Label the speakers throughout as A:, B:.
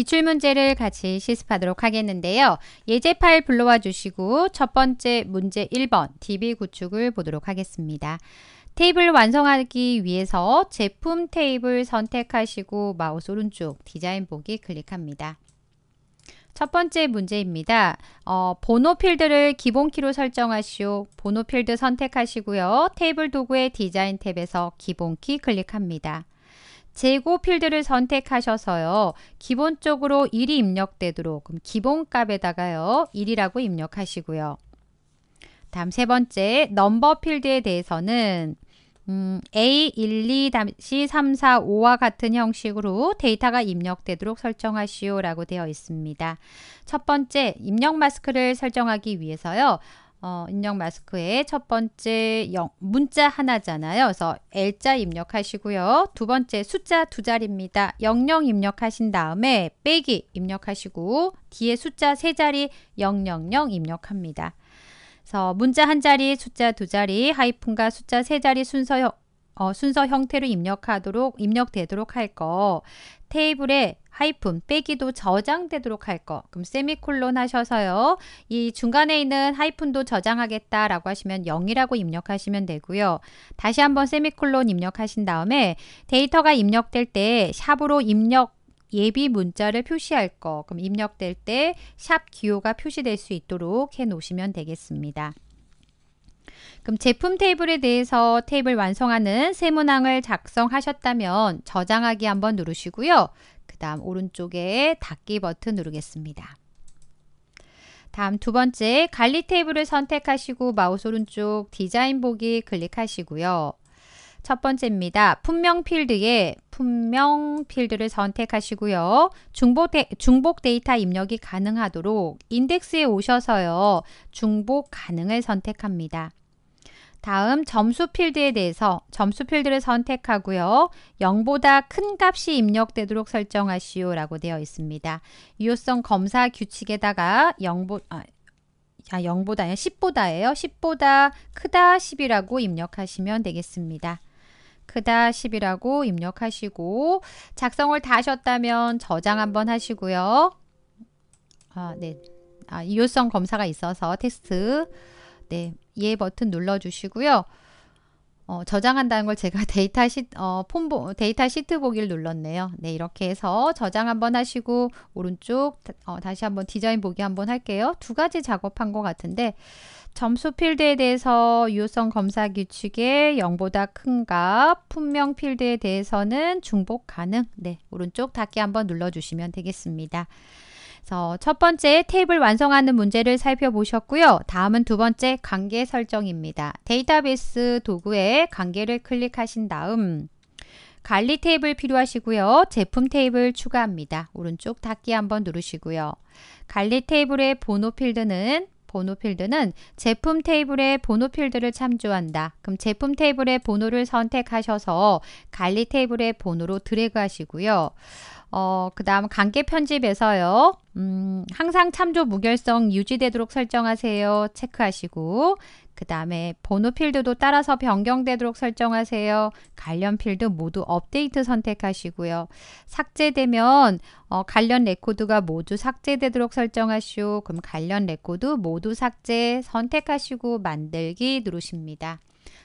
A: 기출문제를 같이 실습하도록 하겠는데요. 예제 파일 불러와 주시고 첫 번째 문제 1번 DB 구축을 보도록 하겠습니다. 테이블 완성하기 위해서 제품 테이블 선택하시고 마우스 오른쪽 디자인 보기 클릭합니다. 첫 번째 문제입니다. 어, 번호 필드를 기본 키로 설정하시오. 번호 필드 선택하시고요. 테이블 도구의 디자인 탭에서 기본 키 클릭합니다. 재고 필드를 선택하셔서요. 기본적으로 1이 입력되도록 그럼 기본값에다가요. 1이라고 입력하시고요. 다음 세 번째 넘버 필드에 대해서는 음, A12-345와 같은 형식으로 데이터가 입력되도록 설정하시오 라고 되어 있습니다. 첫 번째, 입력 마스크를 설정하기 위해서요. 어, 입력 마스크의 첫 번째 영, 문자 하나잖아요. 그래서 L자 입력하시고요. 두 번째 숫자 두 자리입니다. 00 입력하신 다음에 빼기 입력하시고 뒤에 숫자 세 자리 000 입력합니다. 그래서 문자 한 자리, 숫자 두 자리, 하이픈과 숫자 세 자리 순서 형, 어, 순서 형태로 입력하도록 입력되도록 할 거. 테이블에 하이픈 빼기도 저장되도록 할 거. 그럼 세미콜론 하셔서요. 이 중간에 있는 하이픈도 저장하겠다라고 하시면 0이라고 입력하시면 되고요. 다시 한번 세미콜론 입력하신 다음에 데이터가 입력될 때 샵으로 입력 예비 문자를 표시할 거. 그럼 입력될 때 샵 기호가 표시될 수 있도록 해 놓으시면 되겠습니다. 그럼 제품 테이블에 대해서 테이블 완성하는 세문항을 작성하셨다면 저장하기 한번 누르시고요. 그 다음 오른쪽에 닫기 버튼 누르겠습니다. 다음 두 번째 관리 테이블을 선택하시고 마우스 오른쪽 디자인 보기 클릭하시고요. 첫 번째입니다. 품명 필드에 품명 필드를 선택하시고요. 중복, 데, 중복 데이터 입력이 가능하도록 인덱스에 오셔서요. 중복 가능을 선택합니다. 다음 점수 필드에 대해서 점수 필드를 선택하고요. 0보다 큰 값이 입력되도록 설정하시오 라고 되어 있습니다. 유효성 검사 규칙에다가 0보, 아, 0보다 아, 아니 10보다예요. 10보다 크다 10이라고 입력하시면 되겠습니다. 크다 10이라고 입력하시고 작성을 다 하셨다면 저장 한번 하시고요. 아, 네. 아, 이효성 검사가 있어서 테스트 네. 예 버튼 눌러주시고요. 어, 저장한다는 걸 제가 데이터 시, 어, 폼보, 데이터 시트 보기를 눌렀네요. 네, 이렇게 해서 저장 한번 하시고, 오른쪽, 어, 다시 한번 디자인 보기 한번 할게요. 두 가지 작업한 것 같은데, 점수 필드에 대해서 유효성 검사 규칙에 0보다 큰 값, 품명 필드에 대해서는 중복 가능. 네, 오른쪽 닫기 한번 눌러주시면 되겠습니다. 그래서 첫 번째 테이블 완성하는 문제를 살펴보셨고요. 다음은 두 번째 관계 설정입니다. 데이터베이스 도구에 관계를 클릭하신 다음 관리 테이블 필요하시고요. 제품 테이블 추가합니다. 오른쪽 닫기 한번 누르시고요. 관리 테이블의 번호 필드는 번호 필드는 제품 테이블의 번호 필드를 참조한다. 그럼 제품 테이블의 번호를 선택하셔서 관리 테이블의 번호로 드래그 하시고요. 어, 그 다음 관계 편집에서요. 음, 항상 참조 무결성 유지되도록 설정하세요. 체크하시고 그 다음에 번호 필드도 따라서 변경되도록 설정하세요. 관련 필드 모두 업데이트 선택하시고요. 삭제되면 어, 관련 레코드가 모두 삭제되도록 설정하시오. 그럼 관련 레코드 모두 삭제 선택하시고 만들기 누르십니다.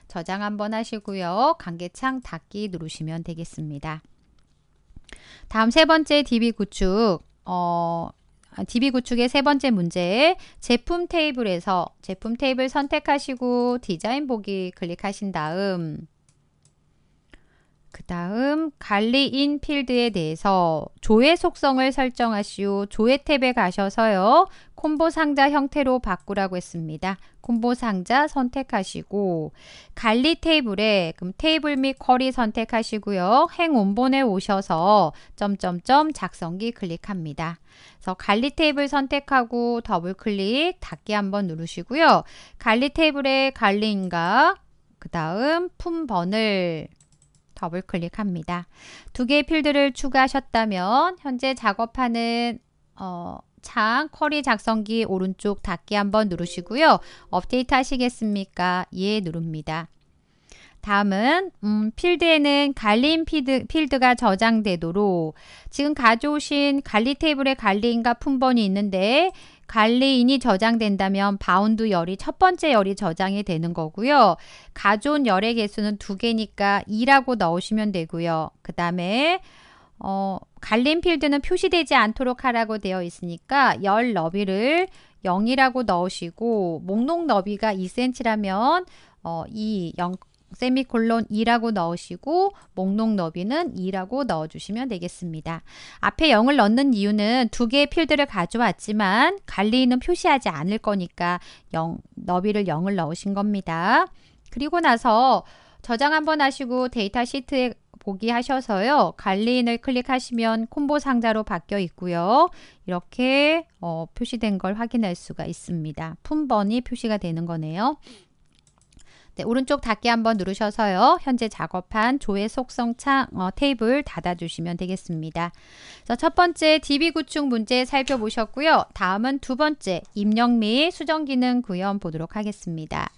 A: 저장 한번 하시고요. 관계창 닫기 누르시면 되겠습니다. 다음 세 번째 DB 구축 어, 아, DB 구축의 세 번째 문제에 제품 테이블에서 제품 테이블 선택하시고 디자인 보기 클릭하신 다음 그 다음 관리 인 필드에 대해서 조회 속성을 설정하시오. 조회 탭에 가셔서요. 콤보 상자 형태로 바꾸라고 했습니다. 콤보 상자 선택하시고 관리 테이블에 그럼 테이블 및 쿼리 선택하시고요. 행 원본에 오셔서 점점점 작성기 클릭합니다. 그래서 관리 테이블 선택하고 더블 클릭 닫기 한번 누르시고요. 관리 테이블에 관리인가 그 다음 품번을 더블 클릭합니다. 두 개의 필드를 추가하셨다면 현재 작업하는 어, 창 쿼리 작성기 오른쪽 닫기 한번 누르시고요. 업데이트 하시겠습니까? 예 누릅니다. 다음은 음, 필드에는 갈림 필드, 필드가 저장되도록 지금 가져오신 관리 테이블에 관리인과 품번이 있는데 갈레인이 저장된다면 바운드 열이 첫 번째 열이 저장이 되는 거고요. 가져온 열의 개수는 두 개니까 2라고 넣으시면 되고요. 그 다음에 어, 갈린 필드는 표시되지 않도록 하라고 되어 있으니까 열 너비를 0이라고 넣으시고 목록 너비가 2cm라면 어, 이 0, 세미콜론 2라고 넣으시고 목록 너비는 2라고 넣어주시면 되겠습니다. 앞에 0을 넣는 이유는 두 개의 필드를 가져왔지만 관리인은 표시하지 않을 거니까 0, 너비를 0을 넣으신 겁니다. 그리고 나서 저장 한번 하시고 데이터 시트에 보기 하셔서요. 관리인을 클릭하시면 콤보 상자로 바뀌어 있고요. 이렇게 어, 표시된 걸 확인할 수가 있습니다. 품번이 표시가 되는 거네요. 네, 오른쪽 닫기 한번 누르셔서요. 현재 작업한 조회 속성 창 어, 테이블 닫아주시면 되겠습니다. 자, 첫 번째 DB 구축 문제 살펴보셨고요. 다음은 두 번째 입력 및 수정 기능 구현 보도록 하겠습니다.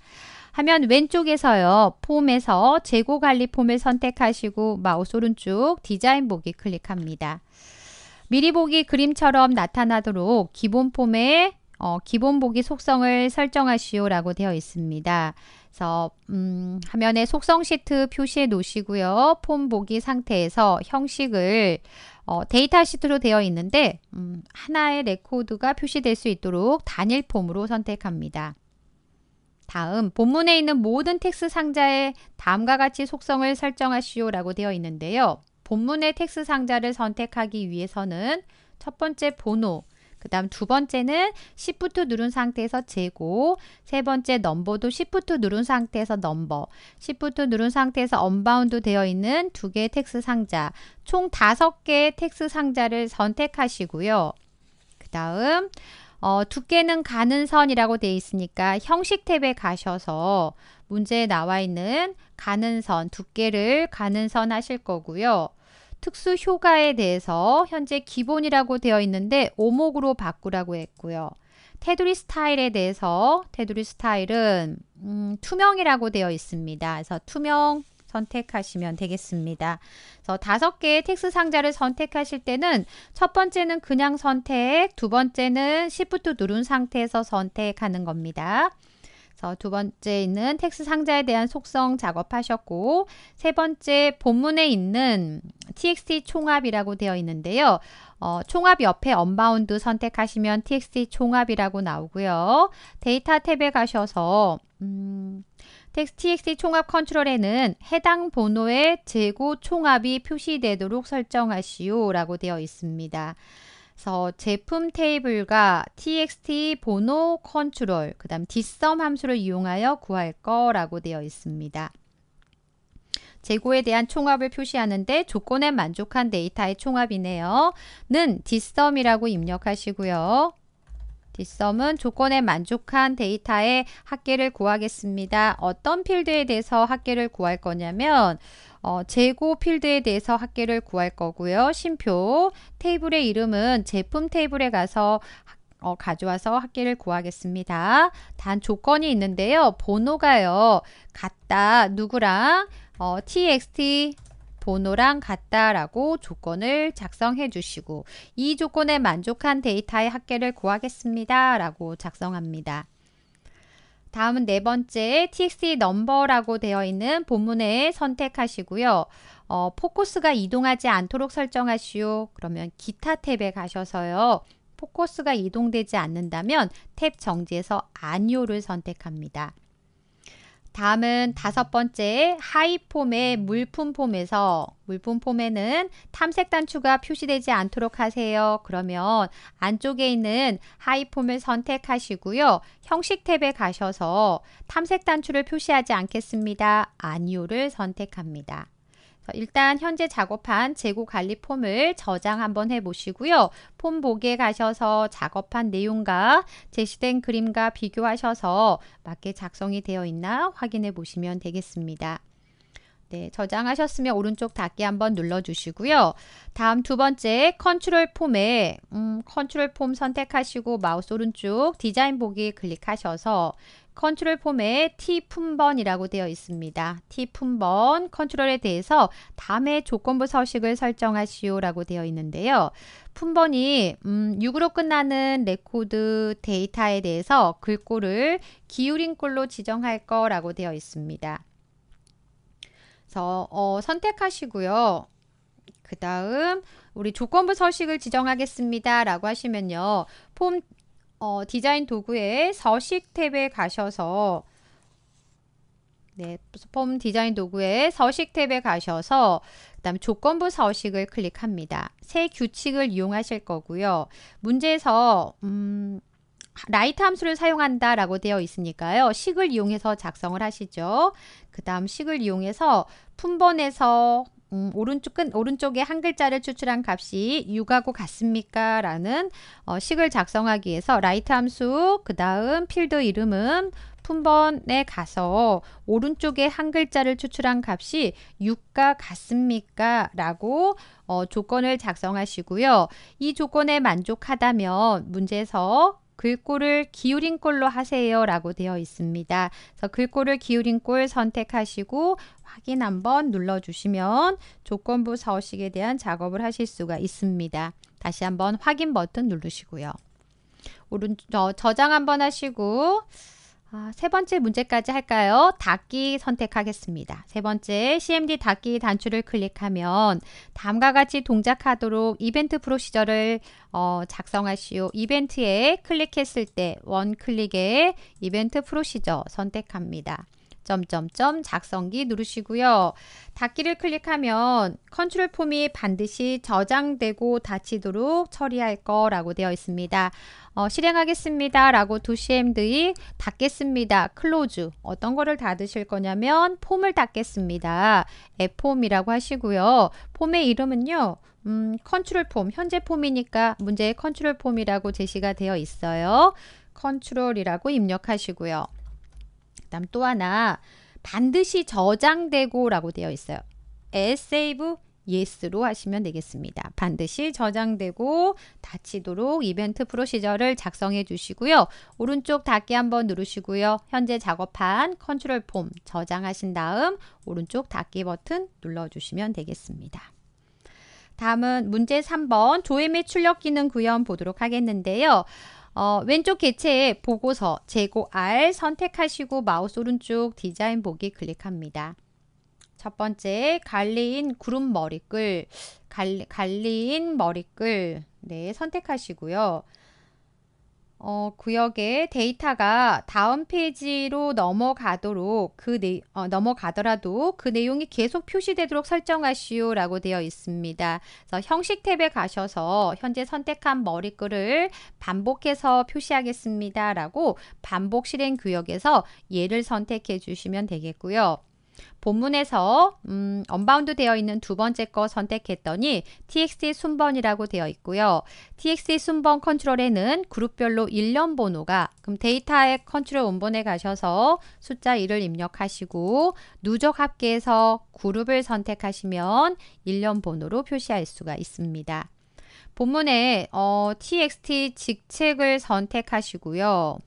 A: 하면 왼쪽에서요. 폼에서 재고 관리 폼을 선택하시고 마우스 오른쪽 디자인 보기 클릭합니다. 미리 보기 그림처럼 나타나도록 기본 폼에 어, 기본 보기 속성을 설정하시오라고 되어 있습니다. 그래서 음, 화면에 속성 시트 표시해 놓으시고요. 폼 보기 상태에서 형식을 어, 데이터 시트로 되어 있는데 음, 하나의 레코드가 표시될 수 있도록 단일 폼으로 선택합니다. 다음 본문에 있는 모든 텍스 상자에 다음과 같이 속성을 설정하시오라고 되어 있는데요. 본문의 텍스 상자를 선택하기 위해서는 첫 번째 번호, 그 다음 두 번째는 Shift 누른 상태에서 재고 세 번째 넘버도 Shift 누른 상태에서 넘버 Shift 누른 상태에서 언바운드 되어 있는 두 개의 텍스 상자 총 다섯 개의 텍스 상자를 선택하시고요. 그 다음 어, 두께는 가는 선이라고 되어 있으니까 형식 탭에 가셔서 문제에 나와 있는 가는 선, 두께를 가는 선 하실 거고요. 특수 효과에 대해서 현재 기본이라고 되어 있는데 오목으로 바꾸라고 했고요. 테두리 스타일에 대해서 테두리 스타일은 음, 투명이라고 되어 있습니다. 그래서 투명 선택하시면 되겠습니다. 그래서 다섯 개의 텍스 상자를 선택하실 때는 첫 번째는 그냥 선택, 두 번째는 Shift 누른 상태에서 선택하는 겁니다. 그래서 두 번째 있는 텍스 상자에 대한 속성 작업하셨고 세 번째 본문에 있는 txt 총합이라고 되어 있는데요. 어, 총합 옆에 언바운드 선택하시면 txt 총합이라고 나오고요. 데이터 탭에 가셔서 음, txt 총합 컨트롤에는 해당 번호의 재고 총합이 표시되도록 설정하시오 라고 되어 있습니다. 그래서 제품 테이블과 txt 번호 컨트롤, 그 다음 dsum 함수를 이용하여 구할 거라고 되어 있습니다. 재고에 대한 총합을 표시하는데 조건에 만족한 데이터의 총합이네요. 는 dsum이라고 입력하시고요. 뒷섬은 조건에 만족한 데이터의 합계를 구하겠습니다. 어떤 필드에 대해서 합계를 구할 거냐면 어, 재고 필드에 대해서 학계를 구할 거고요. 심표 테이블의 이름은 제품 테이블에 가서 어, 가져와서 학계를 구하겠습니다. 단 조건이 있는데요. 번호가요. 같다. 누구랑 어, txt 번호랑 같다라고 조건을 작성해 주시고 이 조건에 만족한 데이터의 합계를 구하겠습니다. 라고 작성합니다. 다음은 네 번째 txt 넘버라고 되어 있는 본문에 선택하시고요. 어, 포커스가 이동하지 않도록 설정하시오. 그러면 기타 탭에 가셔서요. 포커스가 이동되지 않는다면 탭 정지에서 아니오를 선택합니다. 다음은 다섯 번째 하이폼의 물품폼에서 물품폼에는 탐색 단추가 표시되지 않도록 하세요. 그러면 안쪽에 있는 하이폼을 선택하시고요. 형식 탭에 가셔서 탐색 단추를 표시하지 않겠습니다. 아니오를 선택합니다. 어, 일단 현재 작업한 재고 관리 폼을 저장 한번 해보시고요. 폼 보기에 가셔서 작업한 내용과 제시된 그림과 비교하셔서 맞게 작성이 되어 있나 확인해 보시면 되겠습니다. 네, 저장하셨으면 오른쪽 닫기 한번 눌러주시고요. 다음 두 번째 컨트롤 폼에 음, 컨트롤 폼 선택하시고 마우스 오른쪽 디자인 보기 클릭하셔서 컨트롤 폼에 T 품번이라고 되어 있습니다. T 품번 컨트롤에 대해서 다음에 조건부 서식을 설정하시오라고 되어 있는데요. 품번이 음, 6으로 끝나는 레코드 데이터에 대해서 글꼴을 기울인 꼴로 지정할 거라고 되어 있습니다. 그래서 어, 선택하시고요. 그 다음 우리 조건부 서식을 지정하겠습니다 라고 하시면요 폼 어, 디자인 도구의 서식 탭에 가셔서 네, 폼 디자인 도구의 서식 탭에 가셔서 그 다음 조건부 서식을 클릭합니다. 새 규칙을 이용하실 거고요. 문제에서 음, 라이트 함수를 사용한다 라고 되어 있으니까요. 식을 이용해서 작성을 하시죠. 그 다음 식을 이용해서 품번에서 음, 오른쪽 끝 오른쪽에 한 글자를 추출한 값이 6하고 같습니까? 라는 어, 식을 작성하기 위해서 라이트 함수 그 다음 필드 이름은 품번에 가서 오른쪽에 한 글자를 추출한 값이 6과 같습니까? 라고 어, 조건을 작성하시고요. 이 조건에 만족하다면 문제에서 글꼴을 기울인 꼴로 하세요 라고 되어 있습니다. 그래서 글꼴을 기울인 꼴 선택하시고 확인 한번 눌러주시면 조건부 서식에 대한 작업을 하실 수가 있습니다. 다시 한번 확인 버튼 누르시고요. 오른 저, 저장 한번 하시고 아, 세 번째 문제까지 할까요? 닫기 선택하겠습니다. 세 번째, CMD 닫기 단추를 클릭하면 다음과 같이 동작하도록 이벤트 프로시저를 어, 작성하시오. 이벤트에 클릭했을 때 원클릭에 이벤트 프로시저 선택합니다. 점점점 작성기 누르시고요. 닫기를 클릭하면 컨트롤 폼이 반드시 저장되고 닫히도록 처리할 거라고 되어 있습니다. 어, 실행하겠습니다 라고 도 c m d 닫겠습니다 클로즈 어떤 거를 닫으실 거냐면 폼을 닫겠습니다 f 폼이라고 하시고요 폼의 이름은요 음, 컨트롤 폼 현재 폼이니까 문제의 컨트롤 폼이라고 제시가 되어 있어요 컨트롤이라고 입력하시고요 그다음 또 하나 반드시 저장되고라고 되어 있어요. as save yes로 하시면 되겠습니다. 반드시 저장되고 닫히도록 이벤트 프로시저를 작성해 주시고요. 오른쪽 닫기 한번 누르시고요. 현재 작업한 컨트롤 폼 저장하신 다음 오른쪽 닫기 버튼 눌러주시면 되겠습니다. 다음은 문제 3번 조회 매출력 기능 구현 보도록 하겠는데요. 어, 왼쪽 개체에 보고서 재고 R 선택하시고 마우스 오른쪽 디자인 보기 클릭합니다. 첫 번째 갈리 구름 머리글 갈리, 머리글 네 선택하시고요. 어, 구역의 데이터가 다음 페이지로 넘어가도록 그 내, 어, 넘어가더라도 그 내용이 계속 표시되도록 설정하시오라고 되어 있습니다. 그래서 형식 탭에 가셔서 현재 선택한 머리글을 반복해서 표시하겠습니다라고 반복 실행 구역에서 예를 선택해 주시면 되겠고요. 본문에서 음, 언바운드 되어 있는 두 번째 거 선택했더니 txt 순번이라고 되어 있고요. txt 순번 컨트롤에는 그룹별로 일련 번호가 그럼 데이터의 컨트롤 원본에 가셔서 숫자 1을 입력하시고 누적 합계에서 그룹을 선택하시면 일련 번호로 표시할 수가 있습니다. 본문에 어, txt 직책을 선택하시고요.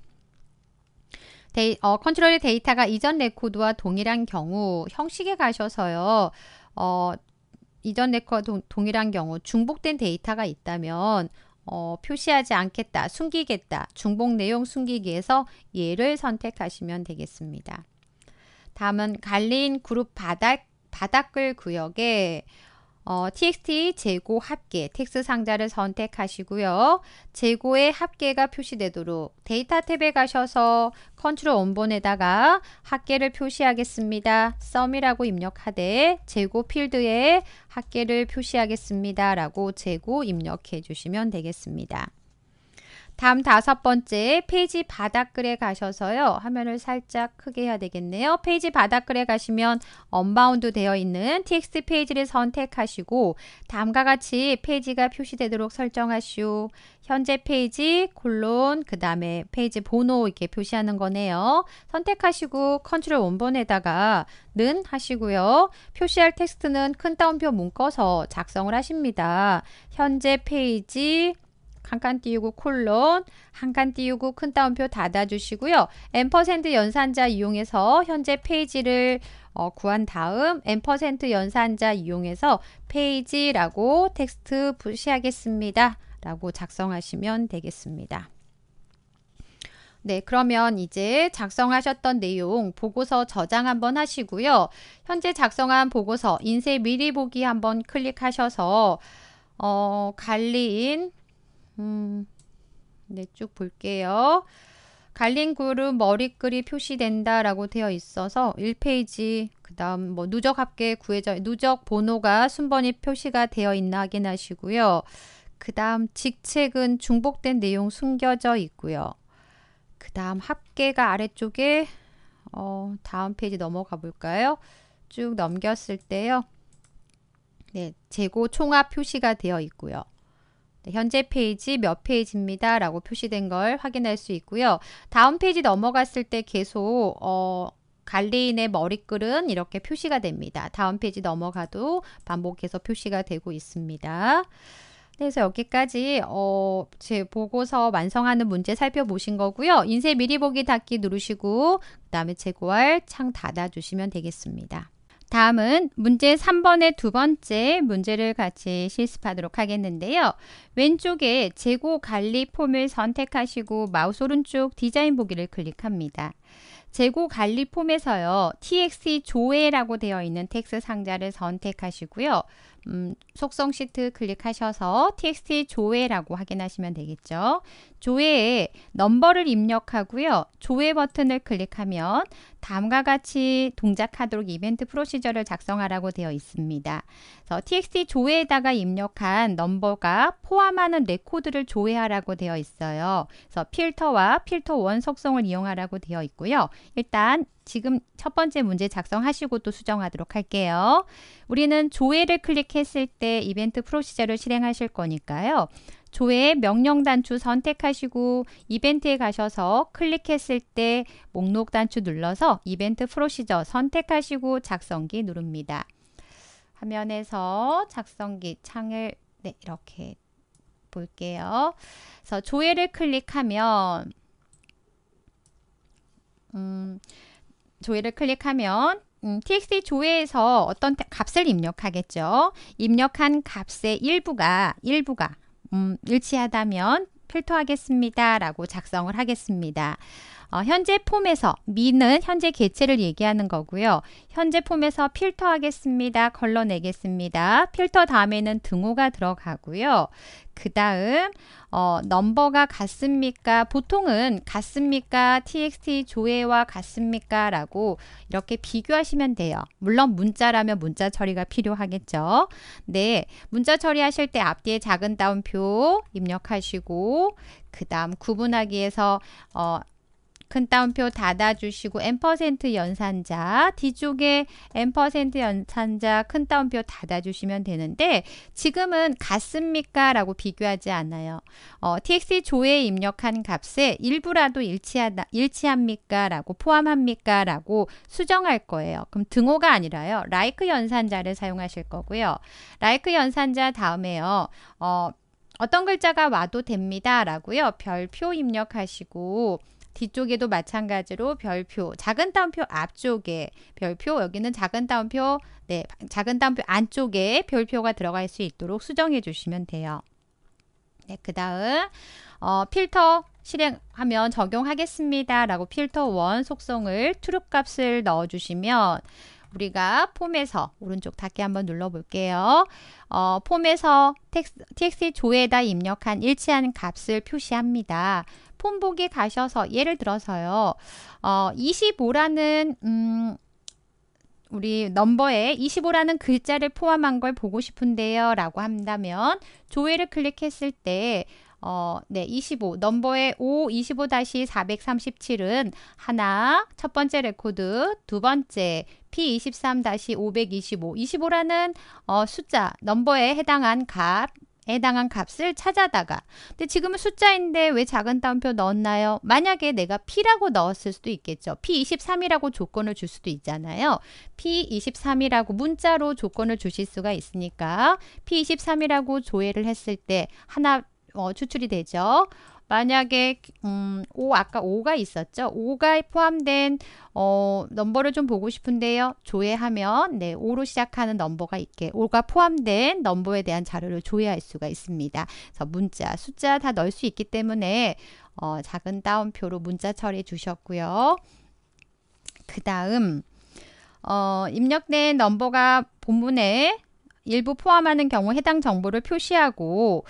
A: 데이, 어, 컨트롤의 데이터가 이전 레코드와 동일한 경우 형식에 가셔서요. 어, 이전 레코드 동일한 경우 중복된 데이터가 있다면 어, 표시하지 않겠다, 숨기겠다, 중복 내용 숨기기에서 예를 선택하시면 되겠습니다. 다음은 갈린 그룹 바닥, 바닥글 구역에 어, txt 재고 합계 텍스 상자를 선택하시고요. 재고의 합계가 표시되도록 데이터 탭에 가셔서 컨트롤 원본에다가 합계를 표시하겠습니다. 썸이라고 입력하되 재고 필드에 합계를 표시하겠습니다. 라고 재고 입력해 주시면 되겠습니다. 다음 다섯 번째 페이지 바닥글에 가셔서요. 화면을 살짝 크게 해야 되겠네요. 페이지 바닥글에 가시면 언바운드 되어 있는 txt 페이지를 선택하시고 다음과 같이 페이지가 표시되도록 설정하시오. 현재 페이지 콜론 그 다음에 페이지 번호 이렇게 표시하는 거네요. 선택하시고 컨트롤 원본에다가 는 하시고요. 표시할 텍스트는 큰 따옴표 문꺼서 작성을 하십니다. 현재 페이지 한칸 띄우고 콜론 한 칸 띄우고 큰 따옴표 닫아주시고요. 앰 연산자 이용해서 현재 페이지를 어, 구한 다음 앰 연산자 이용해서 페이지라고 텍스트 부시하겠습니다. 라고 작성하시면 되겠습니다. 네, 그러면 이제 작성하셨던 내용 보고서 저장 한번 하시고요. 현재 작성한 보고서 인쇄 미리 보기 한번 클릭하셔서 어, 관리인 음, 네, 쭉 볼게요. 갈림 그룹 머리글이 표시된다 라고 되어 있어서 1페이지 그 다음 뭐 누적 합계 구해져 누적 번호가 순번이 표시가 되어 있나 확인하시고요. 그 다음 직책은 중복된 내용 숨겨져 있고요. 그 다음 합계가 아래쪽에 어, 다음 페이지 넘어가 볼까요? 쭉 넘겼을 때요. 네, 재고 총합 표시가 되어 있고요. 네, 현재 페이지 몇 페이지입니다. 라고 표시된 걸 확인할 수 있고요. 다음 페이지 넘어갔을 때 계속 어, 갈레인의 머리글은 이렇게 표시가 됩니다. 다음 페이지 넘어가도 반복해서 표시가 되고 있습니다. 네, 그래서 여기까지 어, 제 보고서 완성하는 문제 살펴보신 거고요. 인쇄 미리 보기 닫기 누르시고 그 다음에 재고할 창 닫아주시면 되겠습니다. 다음은 문제 3번의 두 번째 문제를 같이 실습하도록 하겠는데요. 왼쪽에 재고 관리 폼을 선택하시고 마우스 오른쪽 디자인 보기를 클릭합니다. 재고 관리 폼에서요. txt 조회라고 되어 있는 텍스 상자를 선택하시고요. 음, 속성 시트 클릭하셔서 txt 조회라고 확인하시면 되겠죠. 조회에 넘버를 입력하고요. 조회 버튼을 클릭하면 다음과 같이 동작하도록 이벤트 프로시저를 작성하라고 되어 있습니다. 그래서 txt 조회에다가 입력한 넘버가 포함하는 레코드를 조회하라고 되어 있어요. 그래서 필터와 필터 원 속성을 이용하라고 되어 있고요. 일단 지금 첫 번째 문제 작성하시고 또 수정하도록 할게요. 우리는 조회를 클릭했을 때 이벤트 프로시저를 실행하실 거니까요. 조회 명령 단추 선택하시고 이벤트에 가셔서 클릭했을 때 목록 단추 눌러서 이벤트 프로시저 선택하시고 작성기 누릅니다. 화면에서 작성기 창을 네, 이렇게 볼게요. 그래서 조회를 클릭하면 음, 조회를 클릭하면 음, txt 조회에서 어떤 값을 입력하겠죠. 입력한 값의 일부가 일부가 음, 일치하다면 필터하겠습니다. 라고 작성을 하겠습니다. 어, 현재 폼에서 미는 현재 개체를 얘기하는 거고요. 현재 폼에서 필터 하겠습니다. 걸러내겠습니다. 필터 다음에는 등호가 들어가고요. 그 다음 어, 넘버가 같습니까? 보통은 같습니까? txt 조회와 같습니까? 라고 이렇게 비교하시면 돼요. 물론 문자라면 문자 처리가 필요하겠죠. 네, 문자 처리하실 때 앞뒤에 작은 따옴표 입력하시고 그 다음 구분하기에서 어, 큰 따옴표 닫아주시고 엠퍼센트 연산자 뒤쪽에 엠퍼센트 연산자 큰 따옴표 닫아주시면 되는데 지금은 같습니까? 라고 비교하지 않아요. 어, txt 조에 입력한 값에 일부라도 일치하다, 일치합니까? 라고 포함합니까? 라고 수정할 거예요. 그럼 등호가 아니라요. like 연산자를 사용하실 거고요. like 연산자 다음에요. 어, 어떤 글자가 와도 됩니다. 라고요. 별표 입력하시고 뒤쪽에도 마찬가지로 별표, 작은 따옴표 앞쪽에 별표, 여기는 작은 따옴표, 네, 작은 따옴표 안쪽에 별표가 들어갈 수 있도록 수정해 주시면 돼요. 네, 그 다음 어, 필터 실행하면 적용하겠습니다. 라고 필터 원 속성을 t r 값을 넣어주시면 우리가 폼에서 오른쪽 닫기 한번 눌러볼게요. 어, 폼에서 txt 조에다 입력한 일치한 값을 표시합니다. 폼 보기 가셔서 예를 들어서요. 어, 25라는 음, 우리 넘버에 25라는 글자를 포함한 걸 보고 싶은데요 라고 한다면 조회를 클릭했을 때 어, 네, 25. 넘버의 5, 25-437은 하나, 첫 번째 레코드, 두 번째 P23-525. 25라는 어, 숫자, 넘버에 해당한 값, 해당한 값을 찾아다가 근데 지금은 숫자인데 왜 작은 따옴표 넣었나요? 만약에 내가 P라고 넣었을 수도 있겠죠. P23이라고 조건을 줄 수도 있잖아요. P23이라고 문자로 조건을 주실 수가 있으니까 P23이라고 조회를 했을 때 하나 어, 추출이 되죠. 만약에 음, 5 아까 5가 있었죠. 5가 포함된 어, 넘버를 좀 보고 싶은데요. 조회하면 네, 5로 시작하는 넘버가 있게 5가 포함된 넘버에 대한 자료를 조회할 수가 있습니다. 그래서 문자, 숫자 다 넣을 수 있기 때문에 어, 작은 따옴표로 문자 처리해 주셨고요. 그 다음 어, 입력된 넘버가 본문에 일부 포함하는 경우 해당 정보를 표시하고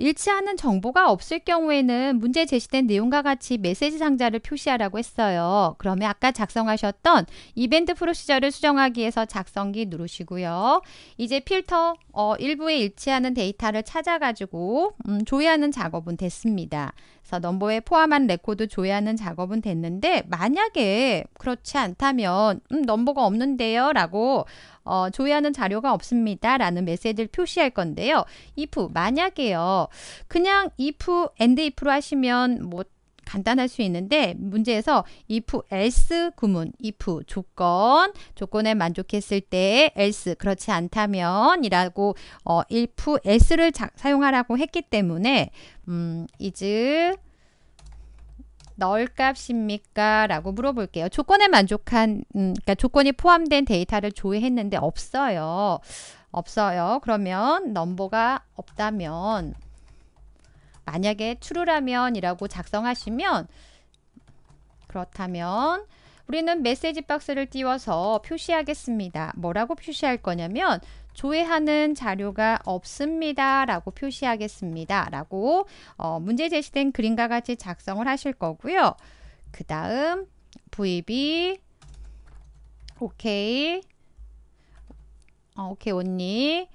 A: 일치하는 정보가 없을 경우에는 문제 제시된 내용과 같이 메시지 상자를 표시하라고 했어요. 그러면 아까 작성하셨던 이벤트 프로시저를 수정하기 위해서 작성기 누르시고요. 이제 필터 어, 일부에 일치하는 데이터를 찾아가지고 음, 조회하는 작업은 됐습니다. 그래서 넘버에 포함한 레코드 조회하는 작업은 됐는데 만약에 그렇지 않다면 음, 넘버가 없는데요 라고 어, 조회하는 자료가 없습니다. 라는 메시지를 표시할 건데요. if, 만약에요. 그냥 if, and if로 하시면 뭐 간단할 수 있는데 문제에서 if else 구문 if 조건 조건에 만족했을 때 else 그렇지 않다면이라고 어 if else를 자, 사용하라고 했기 때문에 음 is 넣을 값입니까? 라고 물어볼게요. 조건에 만족한, 음, 그러니까 조건이 포함된 데이터를 조회했는데 없어요. 없어요. 그러면 넘버가 없다면 만약에 true라면 이라고 작성하시면 그렇다면 우리는 메시지 박스를 띄워서 표시하겠습니다. 뭐라고 표시할 거냐면 조회하는 자료가 없습니다. 라고 표시하겠습니다. 라고 어, 문제 제시된 그림과 같이 작성을 하실 거고요. 그 다음 VB 오케이 어, 오케이 언니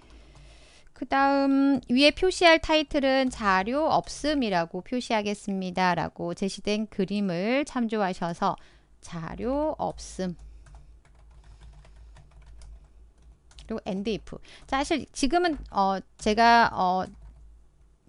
A: 그 다음 위에 표시할 타이틀은 자료 없음이라고 표시하겠습니다. 라고 제시된 그림을 참조하셔서 자료 없음 그리고 end if 사실 지금은 어 제가 어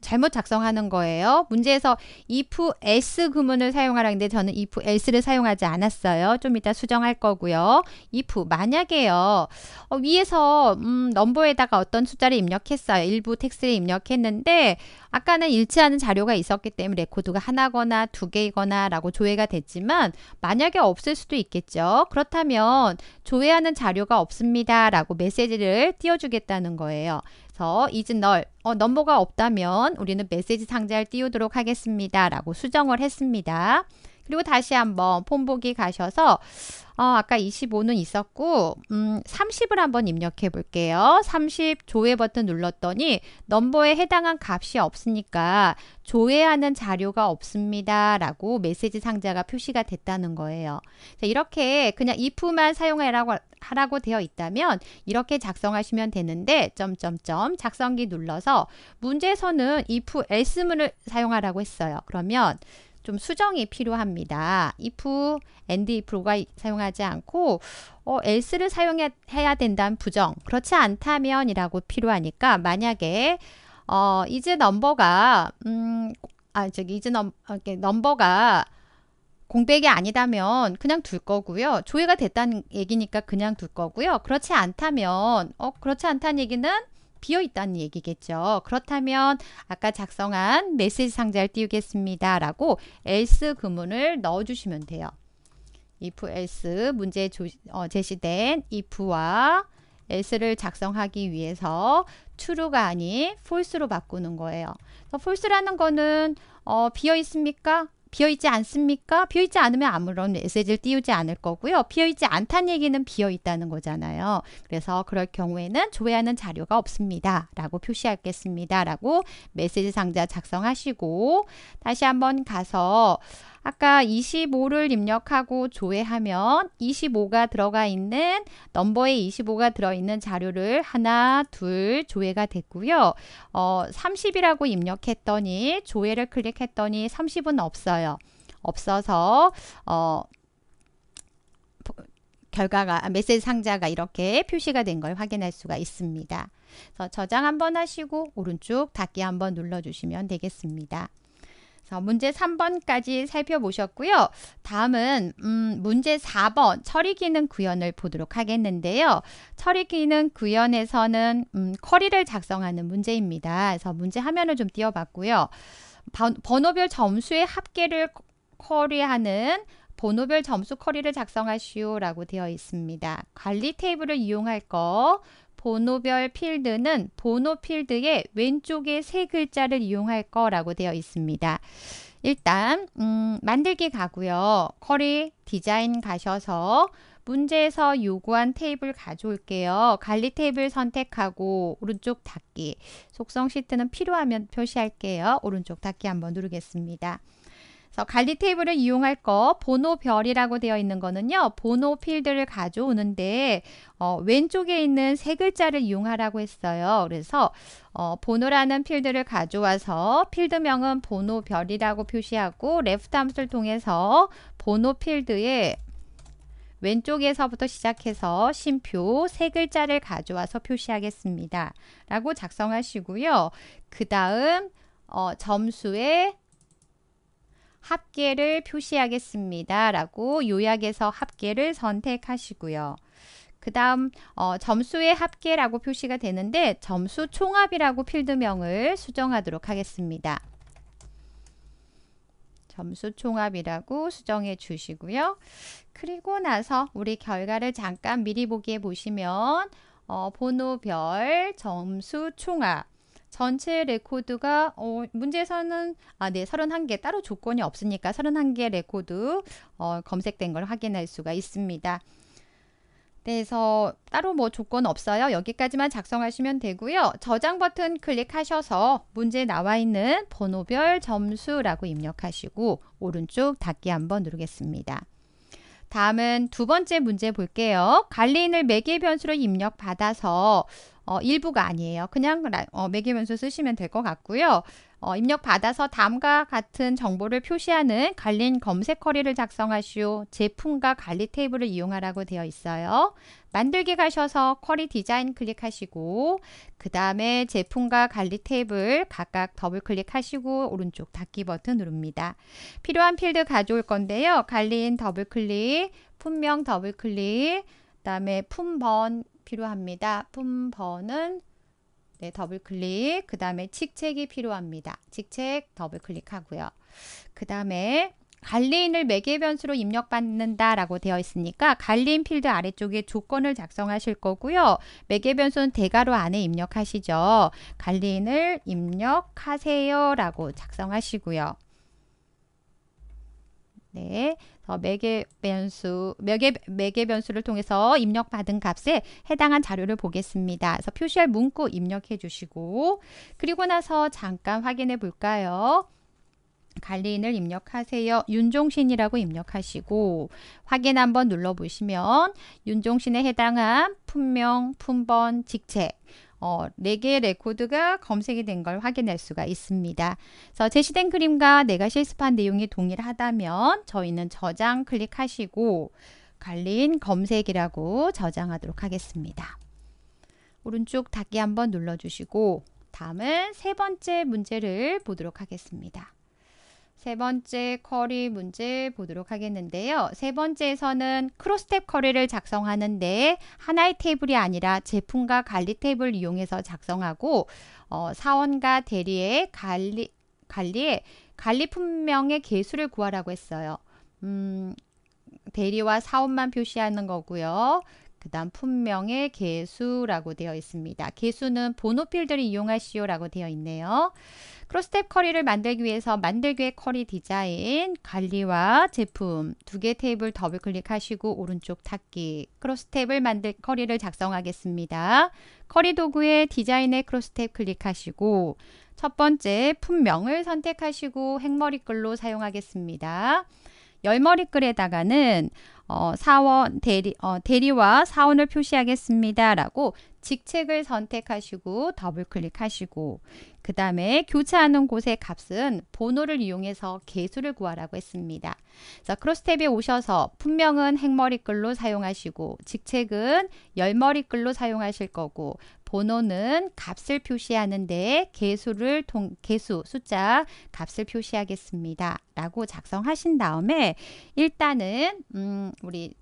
A: 잘못 작성하는 거예요. 문제에서 if s 구문을 사용하라는데 저는 if else를 사용하지 않았어요. 좀 이따 수정할 거고요. if 만약에요. 어, 위에서 음, 넘버에다가 어떤 숫자를 입력했어요. 일부 텍스트를 입력했는데 아까는 일치하는 자료가 있었기 때문에 레코드가 하나거나 두 개이거나 라고 조회가 됐지만 만약에 없을 수도 있겠죠. 그렇다면 조회하는 자료가 없습니다 라고 메시지를 띄워주겠다는 거예요. 그래서 이은 널 어, 넘버가 없다면 우리는 메시지 상자를 띄우도록 하겠습니다. 라고 수정을 했습니다. 그리고 다시 한번 폰보기 가셔서 어, 아까 25는 있었고 음, 30을 한번 입력해 볼게요. 30 조회 버튼 눌렀더니 넘버에 해당한 값이 없으니까 조회하는 자료가 없습니다. 라고 메시지 상자가 표시가 됐다는 거예요. 자, 이렇게 그냥 if만 사용하라고 하라고 되어 있다면 이렇게 작성하시면 되는데 점점점 작성기 눌러서 문제에서는 if else문을 사용하라고 했어요. 그러면 좀 수정이 필요합니다. if, and if가 사용하지 않고 어, else를 사용해야 된다는 부정, 그렇지 않다면 이라고 필요하니까 만약에 어, 이제 넘버가 음, 아 저기 이제 넘, 넘버가 공백이 아니다면 그냥 둘 거고요. 조회가 됐다는 얘기니까 그냥 둘 거고요. 그렇지 않다면 어 그렇지 않다는 얘기는 비어 있다는 얘기겠죠. 그렇다면 아까 작성한 메시지 상자를 띄우겠습니다. 라고 else 구문을 넣어주시면 돼요. if else 문제 어, 제시된 if와 else를 작성하기 위해서 true가 아닌 false로 바꾸는 거예요. false라는 거는 어, 비어 있습니까? 비어있지 않습니까? 비어있지 않으면 아무런 메시지를 띄우지 않을 거고요. 비어있지 않다는 얘기는 비어있다는 거잖아요. 그래서 그럴 경우에는 조회하는 자료가 없습니다. 라고 표시하겠습니다. 라고 메시지 상자 작성하시고 다시 한번 가서 아까 25를 입력하고 조회하면 25가 들어가 있는 넘버에 25가 들어있는 자료를 하나, 둘 조회가 됐고요. 어, 30이라고 입력했더니 조회를 클릭했더니 30은 없어요. 없어서 어, 결과가 메시지 상자가 이렇게 표시가 된 걸 확인할 수가 있습니다. 저장 한번 하시고 오른쪽 닫기 한번 눌러주시면 되겠습니다. 그래서 문제 3번까지 살펴보셨고요. 다음은 음, 문제 4번 처리 기능 구현을 보도록 하겠는데요. 처리 기능 구현에서는 음, 쿼리를 작성하는 문제입니다. 그래서 문제 화면을 좀 띄워봤고요. 번호별 점수의 합계를 쿼리하는 번호별 점수 쿼리를 작성하시오라고 되어 있습니다. 관리 테이블을 이용할 거, 번호별 필드는 번호 필드의 왼쪽에 세 글자를 이용할 거라고 되어 있습니다. 일단 음, 만들기 가고요. 커리 디자인 가셔서 문제에서 요구한 테이블 가져올게요. 관리 테이블 선택하고 오른쪽 닫기 속성 시트는 필요하면 표시할게요. 오른쪽 닫기 한번 누르겠습니다. 관리 테이블을 이용할 거 번호별이라고 되어 있는 거는요. 번호 필드를 가져오는데 어, 왼쪽에 있는 세 글자를 이용하라고 했어요. 그래서 어, 번호라는 필드를 가져와서 필드명은 번호별이라고 표시하고 레프트 함수를 통해서 번호 필드에 왼쪽에서부터 시작해서 심표 세 글자를 가져와서 표시하겠습니다. 라고 작성하시고요. 그 다음 어, 점수에 합계를 표시하겠습니다. 라고 요약해서 합계를 선택하시고요. 그 다음 어, 점수의 합계라고 표시가 되는데 점수 총합이라고 필드명을 수정하도록 하겠습니다. 점수 총합이라고 수정해 주시고요. 그리고 나서 우리 결과를 잠깐 미리 보기에 보시면 어, 번호별 점수 총합 전체 레코드가 어, 문제에서는 아, 네, 31개 따로 조건이 없으니까 31개 레코드 어, 검색된 걸 확인할 수가 있습니다. 그래서 따로 뭐 조건 없어요. 여기까지만 작성하시면 되고요. 저장 버튼 클릭하셔서 문제 나와 있는 번호별 점수라고 입력하시고 오른쪽 닫기 한번 누르겠습니다. 다음은 두 번째 문제 볼게요. 갈리을 매개 변수로 입력받아서 어, 일부가 아니에요. 그냥 어, 매개 변수 쓰시면 될 것 같고요. 어, 입력받아서 다음과 같은 정보를 표시하는 갈린 검색 커리를 작성하시오. 제품과 관리 테이블을 이용하라고 되어 있어요. 만들기 가셔서 쿼리 디자인 클릭하시고 그 다음에 제품과 관리 테이블 각각 더블 클릭하시고 오른쪽 닫기 버튼 누릅니다. 필요한 필드 가져올 건데요. 관리인 더블 클릭, 품명 더블 클릭, 그 다음에 품번 필요합니다. 품번은 네, 더블 클릭, 그 다음에 직책이 필요합니다. 직책 더블 클릭하고요. 그 다음에 갈리인을 매개 변수로 입력받는다라고 되어 있으니까 갈리인 필드 아래쪽에 조건을 작성하실 거고요. 매개 변수는 대괄호 안에 입력하시죠. 갈리인을 입력하세요라고 작성하시고요. 네. 매개 변수, 매개, 매개 변수를 통해서 입력받은 값에 해당한 자료를 보겠습니다. 그래서 표시할 문구 입력해 주시고, 그리고 나서 잠깐 확인해 볼까요? 관리인을 입력하세요. 윤종신이라고 입력하시고 확인 한번 눌러보시면 윤종신에 해당한 품명, 품번, 직책 어, 4개의 레코드가 검색이 된 걸 확인할 수가 있습니다. 그래서 제시된 그림과 내가 실습한 내용이 동일하다면 저희는 저장 클릭하시고 관리인 검색이라고 저장하도록 하겠습니다. 오른쪽 닫기 한번 눌러주시고 다음은 세 번째 문제를 보도록 하겠습니다. 세 번째 커리 문제 보도록 하겠는데요. 세 번째에서는 크로스탭 커리를 작성하는데 하나의 테이블이 아니라 제품과 관리 탭을 이용해서 작성하고 어, 사원과 대리의 관리 관리에 관리 품명의 개수를 구하라고 했어요. 음, 대리와 사원만 표시하는 거고요. 그 다음 품명의 개수라고 되어 있습니다. 개수는 번호 필드를 이용하시오라고 되어 있네요. 크로스탭 커리를 만들기 위해서 만들기의 커리 디자인, 관리와 제품 두 개 테이블 더블 클릭하시고 오른쪽 닫기, 크로스탭을 만들 커리를 작성하겠습니다. 커리 도구의 디자인의 크로스탭 클릭하시고 첫 번째 품명을 선택하시고 행머리글로 사용하겠습니다. 열머리글에다가는 어, 사원 대리 어, 대리와 사원을 표시하겠습니다라고 직책을 선택하시고 더블 클릭하시고 그 다음에 교체하는 곳의 값은 번호를 이용해서 개수를 구하라고 했습니다. 자, 크로스탭에 오셔서 품명은 행머리글로 사용하시고 직책은 열머리글로 사용하실 거고 번호는 값을 표시하는데 개수를 통, 개수, 숫자 값을 표시하겠습니다. 라고 작성하신 다음에 일단은 음, 우리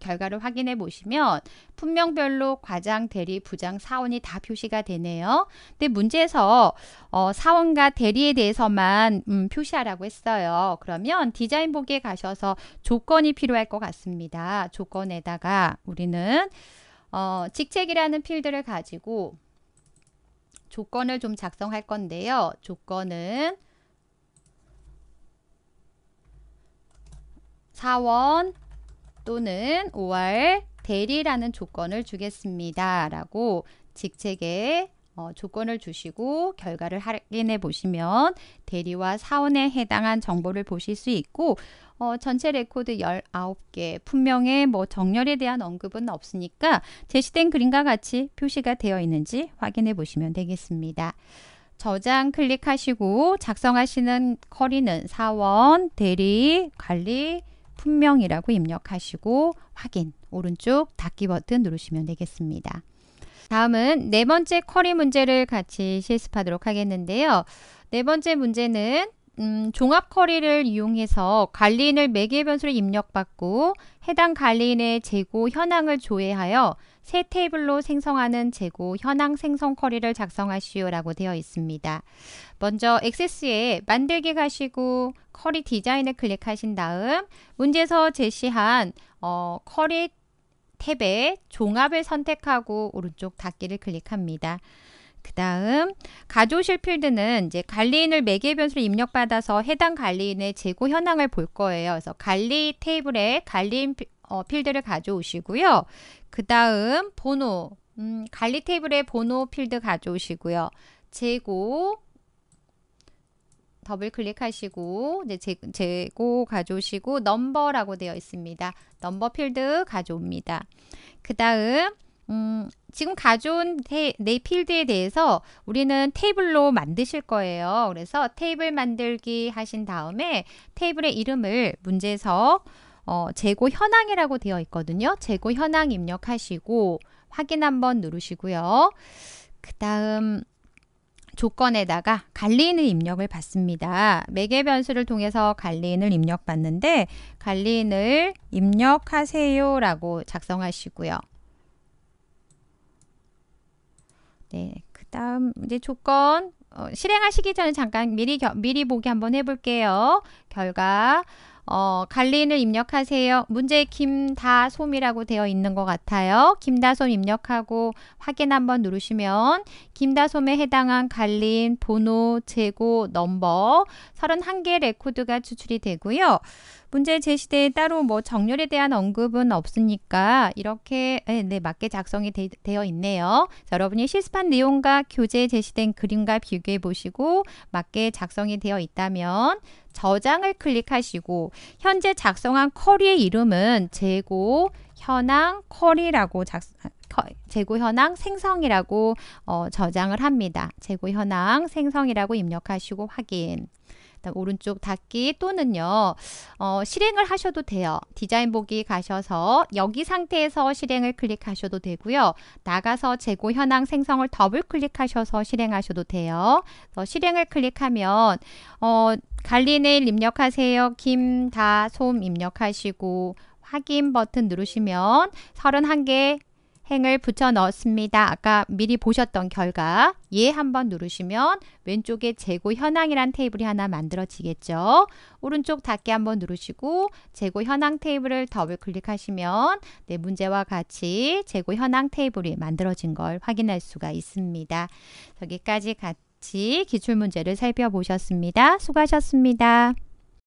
A: 결과를 확인해 보시면 품명별로 과장, 대리, 부장, 사원이 다 표시가 되네요. 근데 문제에서 어, 사원과 대리에 대해서만 음, 표시하라고 했어요. 그러면 디자인 보기에 가셔서 조건이 필요할 것 같습니다. 조건에다가 우리는 어, 직책이라는 필드를 가지고 조건을 좀 작성할 건데요. 조건은 사원 또는 5월 대리라는 조건을 주겠습니다. 라고 직책에 어, 조건을 주시고 결과를 확인해 보시면 대리와 사원에 해당한 정보를 보실 수 있고 어, 전체 레코드 19개 분명히 뭐 정렬에 대한 언급은 없으니까 제시된 그림과 같이 표시가 되어 있는지 확인해 보시면 되겠습니다. 저장 클릭하시고 작성하시는 커리는 사원, 대리, 관리, 품명이라고 입력하시고 확인 오른쪽 닫기 버튼 누르시면 되겠습니다. 다음은 네 번째 쿼리 문제를 같이 실습하도록 하겠는데요. 네 번째 문제는 음, 종합 쿼리를 이용해서 관리인을 매개 변수를 입력받고 해당 관리인의 재고 현황을 조회하여 새 테이블로 생성하는 재고 현황 생성 쿼리를 작성하시오라고 되어 있습니다. 먼저 액세스에 만들기 가시고 쿼리 디자인을 클릭하신 다음 문제에서 제시한 어, 쿼리 탭에 종합을 선택하고 오른쪽 닫기를 클릭합니다. 그 다음 가져오실 필드는 이제 관리인을 매개 변수로 입력받아서 해당 관리인의 재고 현황을 볼 거예요. 그래서 관리 테이블에 관리인 어, 필드를 가져오시고요. 그 다음 번호, 음, 관리 테이블에 번호 필드 가져오시고요. 재고 더블 클릭하시고 이제 재, 재고 가져오시고 넘버라고 되어 있습니다. 넘버 필드 가져옵니다. 그 다음 음, 지금 가져온 테, 네 필드에 대해서 우리는 테이블로 만드실 거예요. 그래서 테이블 만들기 하신 다음에 테이블의 이름을 문제에서 어, 재고 현황이라고 되어 있거든요. 재고 현황 입력하시고 확인 한번 누르시고요. 그 다음 조건에다가 갈린을 입력을 받습니다. 매개 변수를 통해서 갈리을 입력받는데 갈리을 입력하세요라고 작성하시고요. 네, 그다음 이제 조건 어, 실행하시기 전에 잠깐 미리 겨, 미리 보기 한번 해볼게요. 결과 어, 갈린을 입력하세요. 문제 김다솜이라고 되어 있는 것 같아요. 김다솜 입력하고 확인 한번 누르시면 김다솜에 해당한 갈린 번호, 재고, 넘버 31개 레코드가 추출이 되고요. 문제 제시대에 따로 뭐 정렬에 대한 언급은 없으니까 이렇게 네, 네 맞게 작성이 되, 어 있네요. 자, 여러분이 실습한 내용과 교재에 제시된 그림과 비교해 보시고 맞게 작성이 되어 있다면 저장을 클릭하시고 현재 작성한 커리의 이름은 재고 현황 커리라고 작 재고 현황 생성이라고 어, 저장을 합니다. 재고 현황 생성이라고 입력하시고 확인. 오른쪽 닫기 또는요. 어, 실행을 하셔도 돼요. 디자인 보기 가셔서 여기 상태에서 실행을 클릭하셔도 되고요. 나가서 재고 현황 생성을 더블 클릭하셔서 실행하셔도 돼요. 실행을 클릭하면 어, 갈리네일 입력하세요. 김다솜 입력하시고 확인 버튼 누르시면 31개 행을 붙여 넣었습니다. 아까 미리 보셨던 결과 예 한번 누르시면 왼쪽에 재고 현황이란 테이블이 하나 만들어지겠죠. 오른쪽 닫기 한번 누르시고 재고 현황 테이블을 더블 클릭하시면 네, 문제와 같이 재고 현황 테이블이 만들어진 걸 확인할 수가 있습니다. 여기까지 같이 기출문제를 살펴보셨습니다. 수고하셨습니다.